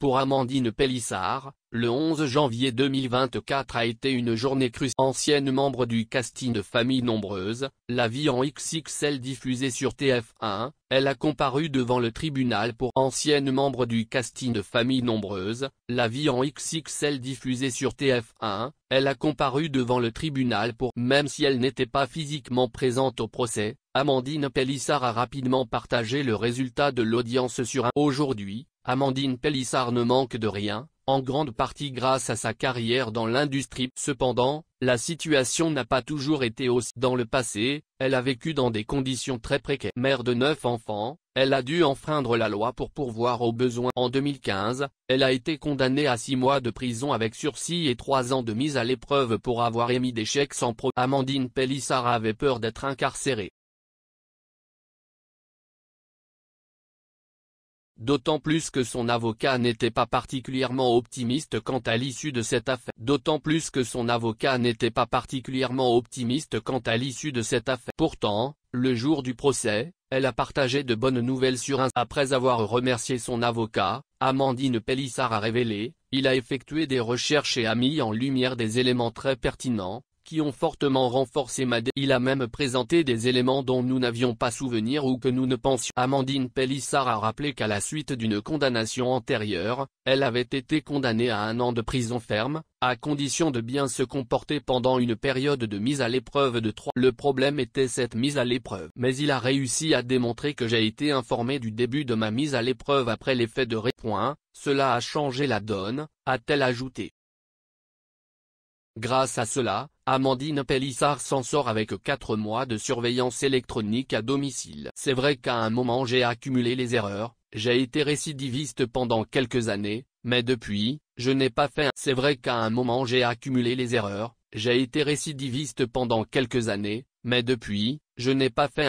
Pour Amandine Pellissard. Le 11 janvier 2024 a été une journée crue. Ancienne membre du casting de Famille Nombreuse, La vie en XXL diffusée sur TF1, elle a comparu devant le tribunal pour ancienne membre du casting de Famille Nombreuse, La vie en XXL diffusée sur TF1, elle a comparu devant le tribunal pour même si elle n'était pas physiquement présente au procès, Amandine Pellissard a rapidement partagé le résultat de l'audience sur un aujourd'hui, Amandine Pellissard ne manque de rien en grande partie grâce à sa carrière dans l'industrie. Cependant, la situation n'a pas toujours été hausse. Dans le passé, elle a vécu dans des conditions très précaires. Mère de neuf enfants, elle a dû enfreindre la loi pour pourvoir aux besoins. En 2015, elle a été condamnée à six mois de prison avec sursis et trois ans de mise à l'épreuve pour avoir émis des chèques sans pro. Amandine Pélissard avait peur d'être incarcérée. d'autant plus que son avocat n'était pas particulièrement optimiste quant à l'issue de cette affaire. D'autant plus que son avocat n'était pas particulièrement optimiste quant à l'issue de cette affaire. Pourtant, le jour du procès, elle a partagé de bonnes nouvelles sur un... Après avoir remercié son avocat, Amandine Pellissard a révélé, il a effectué des recherches et a mis en lumière des éléments très pertinents, ont fortement renforcé dé Il a même présenté des éléments dont nous n'avions pas souvenir ou que nous ne pensions. Amandine Pellissard a rappelé qu'à la suite d'une condamnation antérieure, elle avait été condamnée à un an de prison ferme, à condition de bien se comporter pendant une période de mise à l'épreuve de trois. Le problème était cette mise à l'épreuve. Mais il a réussi à démontrer que j'ai été informé du début de ma mise à l'épreuve après l'effet de ré. Cela a changé la donne, a-t-elle ajouté. Grâce à cela, Amandine Pellissard s'en sort avec 4 mois de surveillance électronique à domicile. C'est vrai qu'à un moment j'ai accumulé les erreurs, j'ai été récidiviste pendant quelques années, mais depuis, je n'ai pas fait un... C'est vrai qu'à un moment j'ai accumulé les erreurs, j'ai été récidiviste pendant quelques années, mais depuis, je n'ai pas fait un...